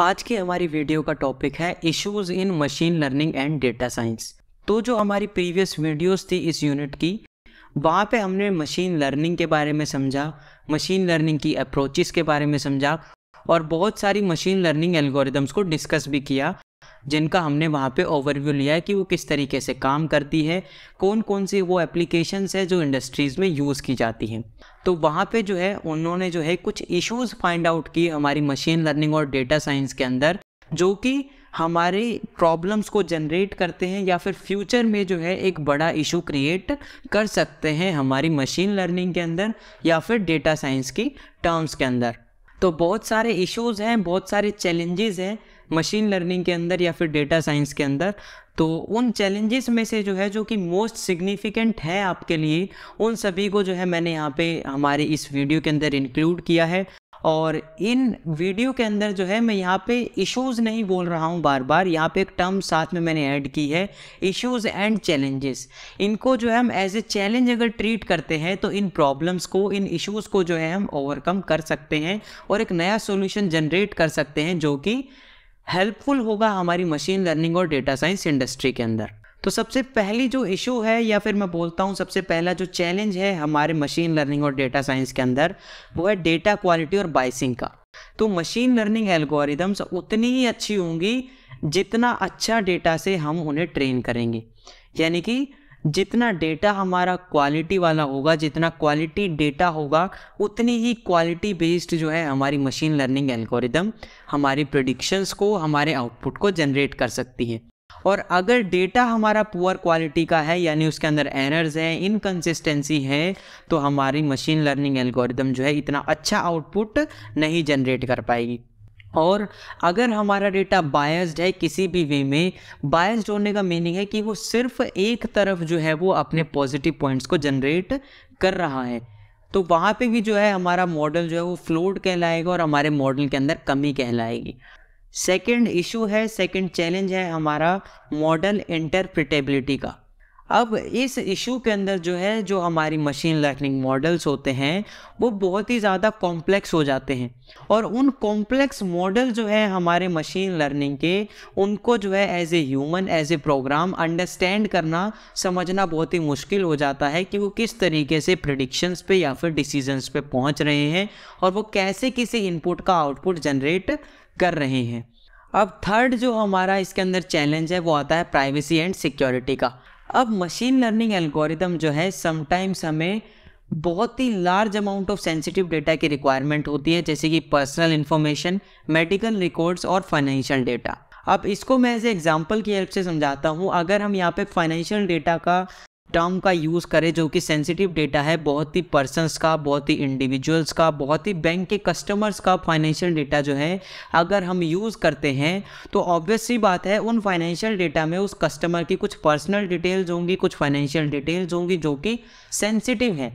आज की हमारी वीडियो का टॉपिक है issues in machine learning and data science तो जो हमारी प्रीवियस वीडियोस थी इस यूनिट की वहाँ पे हमने मशीन लर्निंग के बारे में समझा मशीन लर्निंग की अप्रोचेस के बारे में समझा और बहुत सारी मशीन लर्निंग एल्गोरिदम्स को डिस्कस भी किया जिनका हमने वहाँ पे ओवरव्यू लिया है कि वो किस तरीके से काम करती है कौन कौन सी वो एप्लीकेशंस है जो इंडस्ट्रीज़ में यूज़ की जाती हैं तो वहाँ पे जो है उन्होंने जो है कुछ इश्यूज़ फाइंड आउट किए हमारी मशीन लर्निंग और डेटा साइंस के अंदर जो कि हमारे प्रॉब्लम्स को जनरेट करते हैं या फिर फ्यूचर में जो है एक बड़ा इशू क्रिएट कर सकते हैं हमारी मशीन लर्निंग के अंदर या फिर डेटा साइंस की टर्म्स के अंदर तो बहुत सारे इश्यूज़ हैं बहुत सारे चैलेंजेस हैं मशीन लर्निंग के अंदर या फिर डेटा साइंस के अंदर तो उन चैलेंजेस में से जो है जो कि मोस्ट सिग्निफिकेंट है आपके लिए उन सभी को जो है मैंने यहाँ पे हमारे इस वीडियो के अंदर इंक्लूड किया है और इन वीडियो के अंदर जो है मैं यहाँ पे इश्यूज नहीं बोल रहा हूँ बार बार यहाँ पे एक टर्म साथ में मैंने ऐड की है इश्यूज एंड चैलेंजेस इनको जो है हम एज ए चैलेंज अगर ट्रीट करते हैं तो इन प्रॉब्लम्स को इन इश्यूज को जो है हम ओवरकम कर सकते हैं और एक नया सोल्यूशन जनरेट कर सकते हैं जो कि हेल्पफुल होगा हमारी मशीन लर्निंग और डेटा साइंस इंडस्ट्री के अंदर तो सबसे पहली जो इशू है या फिर मैं बोलता हूँ सबसे पहला जो चैलेंज है हमारे मशीन लर्निंग और डेटा साइंस के अंदर वो है डेटा क्वालिटी और बाइसिंग का तो मशीन लर्निंग एल्गोरिदम्स उतनी ही अच्छी होंगी जितना अच्छा डेटा से हम उन्हें ट्रेन करेंगे यानी कि जितना डेटा हमारा क्वालिटी वाला होगा जितना क्वालिटी डेटा होगा उतनी ही क्वालिटी बेस्ड जो है हमारी मशीन लर्निंग एल्गोरिदम हमारी प्रडिक्शंस को हमारे आउटपुट को जनरेट कर सकती है और अगर डेटा हमारा पुअर क्वालिटी का है यानी उसके अंदर एनर्ज हैं इनकन्सिस्टेंसी है तो हमारी मशीन लर्निंग एल्गोरिदम जो है इतना अच्छा आउटपुट नहीं जनरेट कर पाएगी और अगर हमारा डेटा बायस्ड है किसी भी वे में बायस्ड होने का मीनिंग है कि वो सिर्फ एक तरफ जो है वो अपने पॉजिटिव पॉइंट्स को जनरेट कर रहा है तो वहाँ पे भी जो है हमारा मॉडल जो है वो फ्लोट कहलाएगा और हमारे मॉडल के अंदर कमी कहलाएगी सेकंड इशू है सेकंड चैलेंज है हमारा मॉडल इंटरप्रिटेबिलिटी का अब इस इशू के अंदर जो है जो हमारी मशीन लर्निंग मॉडल्स होते हैं वो बहुत ही ज़्यादा कॉम्प्लेक्स हो जाते हैं और उन कॉम्प्लेक्स मॉडल जो है हमारे मशीन लर्निंग के उनको जो है as a human as a program understand करना समझना बहुत ही मुश्किल हो जाता है कि वो किस तरीके से प्रडिक्शंस पे या फिर डिसीजंस पे पहुंच रहे हैं और वो कैसे किसी इनपुट का आउटपुट जनरेट कर रहे हैं अब थर्ड जो हमारा इसके अंदर चैलेंज है वो आता है प्राइवेसी एंड सिक्योरिटी का अब मशीन लर्निंग एल्गोरिदम जो है समटाइम्स हमें बहुत ही large amount of sensitive data की रिक्वायरमेंट होती है जैसे कि पर्सनल इन्फॉर्मेशन मेडिकल रिकॉर्ड्स और फाइनेंशियल डेटा अब इसको मैं एज एग्जाम्पल की हेल्प से समझाता हूँ अगर हम यहाँ पे फाइनेंशियल डेटा का टर्म का यूज़ करें जो कि सेंसिटिव डेटा है बहुत ही पर्सनस का बहुत ही इंडिविजुअल्स का बहुत ही बैंक के कस्टमर्स का फाइनेंशियल डेटा जो है अगर हम यूज़ करते हैं तो ऑब्वियस सी बात है उन फाइनेंशियल डेटा में उस कस्टमर की कुछ पर्सनल डिटेल्स होंगी कुछ फाइनेंशियल डिटेल्स होंगी जो कि सेंसिटिव हैं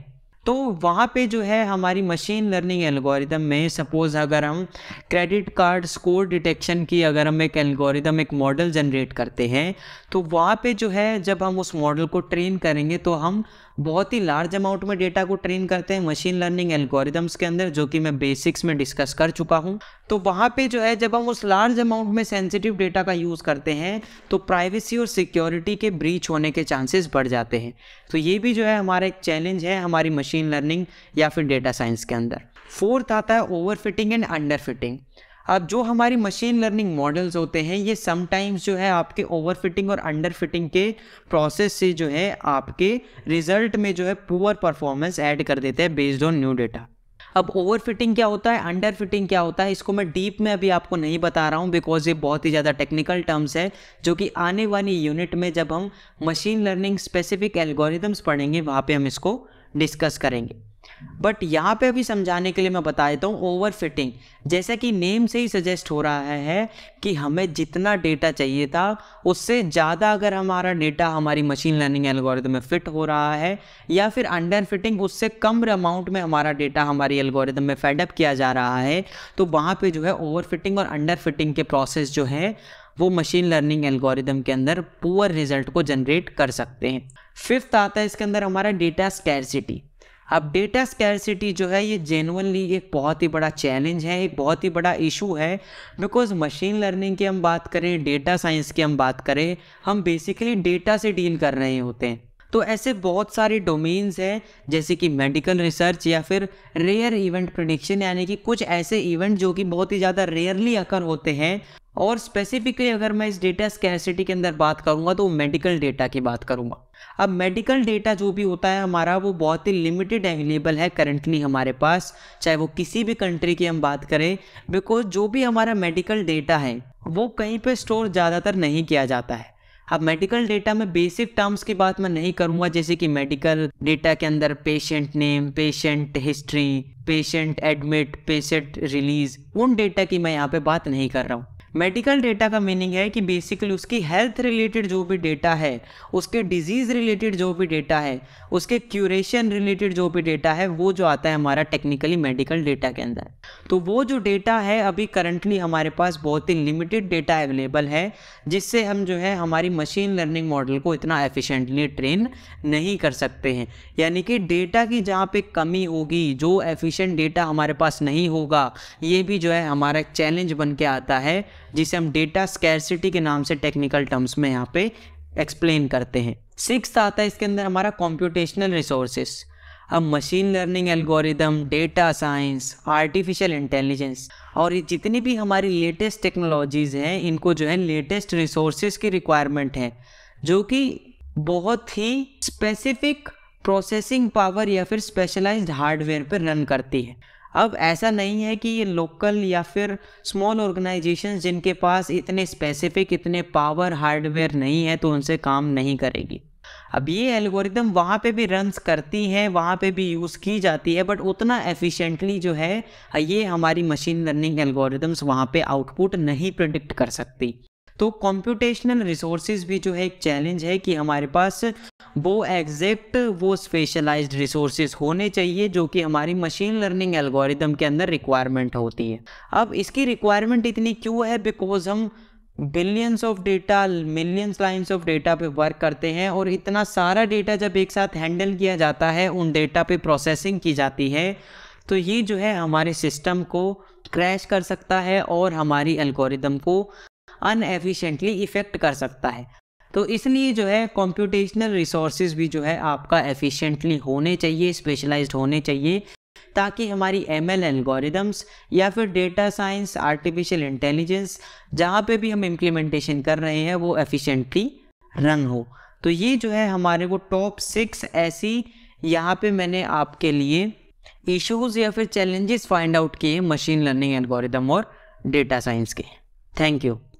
तो वहाँ पे जो है हमारी मशीन लर्निंग एल्गोरिदम में सपोज़ अगर हम क्रेडिट कार्ड स्कोर डिटेक्शन की अगर हम एक एल्गोरिदम एक मॉडल जनरेट करते हैं तो वहाँ पे जो है जब हम उस मॉडल को ट्रेन करेंगे तो हम बहुत ही लार्ज अमाउंट में डेटा को ट्रेन करते हैं मशीन लर्निंग एल्गोरिदम्स के अंदर जो कि मैं बेसिक्स में डिस्कस कर चुका हूँ तो वहाँ पे जो है जब हम उस लार्ज अमाउंट में सेंसिटिव डेटा का यूज़ करते हैं तो प्राइवेसी और सिक्योरिटी के ब्रीच होने के चांसेस बढ़ जाते हैं तो ये भी जो है हमारा एक चैलेंज है हमारी मशीन लर्निंग या फिर डेटा साइंस के अंदर फोर्थ आता है over fitting and under fitting अब जो हमारी मशीन लर्निंग मॉडल्स होते हैं ये समटाइम्स जो है आपके ओवर फिटिंग और अंडर फिटिंग के प्रोसेस से जो है आपके रिजल्ट में जो है पुअर परफॉर्मेंस ऐड कर देते हैं बेस्ड ऑन न्यू डेटा अब ओवर फिटिंग क्या होता है अंडर फिटिंग क्या होता है इसको मैं डीप में अभी आपको नहीं बता रहा हूँ बिकॉज ये बहुत ही ज़्यादा टेक्निकल टर्म्स है जो कि आने वाली यूनिट में जब हम मशीन लर्निंग स्पेसिफिक एल्गोरिदम्स पढ़ेंगे वहाँ पे हम इसको डिस्कस करेंगे बट यहाँ पे अभी समझाने के लिए मैं बता देता हूँ ओवर फिटिंग जैसा कि नेम से ही सजेस्ट हो रहा है कि हमें जितना डेटा चाहिए था उससे ज़्यादा अगर हमारा डेटा हमारी मशीन लर्निंग एल्गोरिथम में फिट हो रहा है या फिर अंडर फिटिंग उससे कम अमाउंट में हमारा डेटा हमारी एल्गोरिदम में फेडअप किया जा रहा है तो वहाँ पर जो है ओवर फिटिंग और अंडर फिटिंग के प्रोसेस जो है वो मशीन लर्निंग एल्गोरिदम के अंदर पुअर रिजल्ट को जनरेट कर सकते हैं फिफ्थ आता है इसके अंदर हमारा डेटा स्कैरसिटी अब डेटा स्कैरसिटी जो है ये जेनवनली एक बहुत ही बड़ा चैलेंज है एक बहुत ही बड़ा इशू है बिकॉज मशीन लर्निंग की हम बात करें डेटा साइंस की हम बात करें हम बेसिकली डेटा से डील कर रहे होते हैं तो ऐसे बहुत सारे डोमेन्स हैं जैसे कि मेडिकल रिसर्च या फिर रेयर इवेंट प्रोडिक्शन यानी कि कुछ ऐसे इवेंट जो कि बहुत ही ज़्यादा रेयरली अकर होते हैं और स्पेसिफिकली अगर मैं इस डेटा स्कैसिटी के अंदर बात करूंगा तो मेडिकल डेटा की बात करूंगा अब मेडिकल डेटा जो भी होता है हमारा वो बहुत ही लिमिटेड अवेलेबल है करंटली हमारे पास चाहे वो किसी भी कंट्री की हम बात करें बिकॉज जो भी हमारा मेडिकल डेटा है वो कहीं पर स्टोर ज़्यादातर नहीं किया जाता है अब मेडिकल डेटा में बेसिक टर्म्स की बात मैं नहीं करूंगा जैसे कि मेडिकल डेटा के अंदर patient name patient history patient admit patient release उन डेटा की मैं यहाँ पे बात नहीं कर रहा हूँ मेडिकल डेटा का मीनिंग है कि बेसिकली उसकी हेल्थ रिलेटेड जो भी डेटा है उसके डिजीज़ रिलेटेड जो भी डेटा है उसके क्यूरेशन रिलेटेड जो भी डेटा है वो जो आता है हमारा टेक्निकली मेडिकल डेटा के अंदर तो वो जो डेटा है अभी करंटली हमारे पास बहुत ही लिमिटेड डेटा अवेलेबल है जिससे हम जो है हमारी मशीन लर्निंग मॉडल को इतना एफिशेंटली ट्रेन नहीं कर सकते हैं यानी कि डेटा की जहाँ पे कमी होगी जो एफिशेंट डेटा हमारे पास नहीं होगा ये भी जो है हमारा चैलेंज बन के आता है जिसे हम डेटा स्कैरसिटी के नाम से टेक्निकल टर्म्स में यहाँ पे एक्सप्लेन करते हैं सिक्स आता है इसके अंदर हमारा कॉम्प्यूटेशनल रिसोर्सेस अब machine learning algorithm data science artificial intelligence और ये जितनी भी हमारी लेटेस्ट टेक्नोलॉजीज़ हैं इनको जो है लेटेस्ट रिसोर्सेज की रिक्वायरमेंट है जो कि बहुत ही स्पेसिफिक प्रोसेसिंग पावर या फिर स्पेशलाइज्ड हार्डवेयर पर रन करती है अब ऐसा नहीं है कि ये लोकल या फिर स्मॉल ऑर्गेनाइजेशन जिनके पास इतने स्पेसिफिक इतने पावर हार्डवेयर नहीं है तो उनसे काम नहीं करेगी अब ये एल्गोरिदम वहाँ पे भी रन करती है वहाँ पे भी यूज़ की जाती है बट उतना एफिशिएंटली जो है ये हमारी मशीन लर्निंग एल्गोरिदम्स वहाँ पे आउटपुट नहीं प्रोडिक्ट कर सकती तो कंप्यूटेशनल रिसोर्सेज भी जो है एक चैलेंज है कि हमारे पास वो एग्जैक्ट वो स्पेशलाइज्ड रिसोर्सेज होने चाहिए जो कि हमारी मशीन लर्निंग एल्गोरिदम के अंदर रिक्वायरमेंट होती है अब इसकी रिक्वायरमेंट इतनी क्यों है बिकॉज हम billions of data millions lines of data पे वर्क करते हैं और इतना सारा डेटा जब एक साथ हैंडल किया जाता है उन डेटा पे प्रोसेसिंग की जाती है तो ये जो है हमारे सिस्टम को क्रैश कर सकता है और हमारी एल्गोरिदम को अनएफिशेंटली इफ़ेक्ट कर सकता है तो इसलिए जो है कंप्यूटेशनल रिसोर्सेज भी जो है आपका एफिशिएंटली होने चाहिए स्पेशलाइज्ड होने चाहिए ताकि हमारी एम एल एल्गोरिदम्स या फिर डेटा साइंस आर्टिफिशियल इंटेलिजेंस जहाँ पे भी हम इम्प्लीमेंटेशन कर रहे हैं वो एफिशिएंटली रन हो तो ये जो है हमारे वो टॉप सिक्स ऐसी यहाँ पे मैंने आपके लिए इश्यूज़ या फिर चैलेंजेस फाइंड आउट किए मशीन लर्निंग एल्गोरिदम और डेटा साइंस के थैंक यू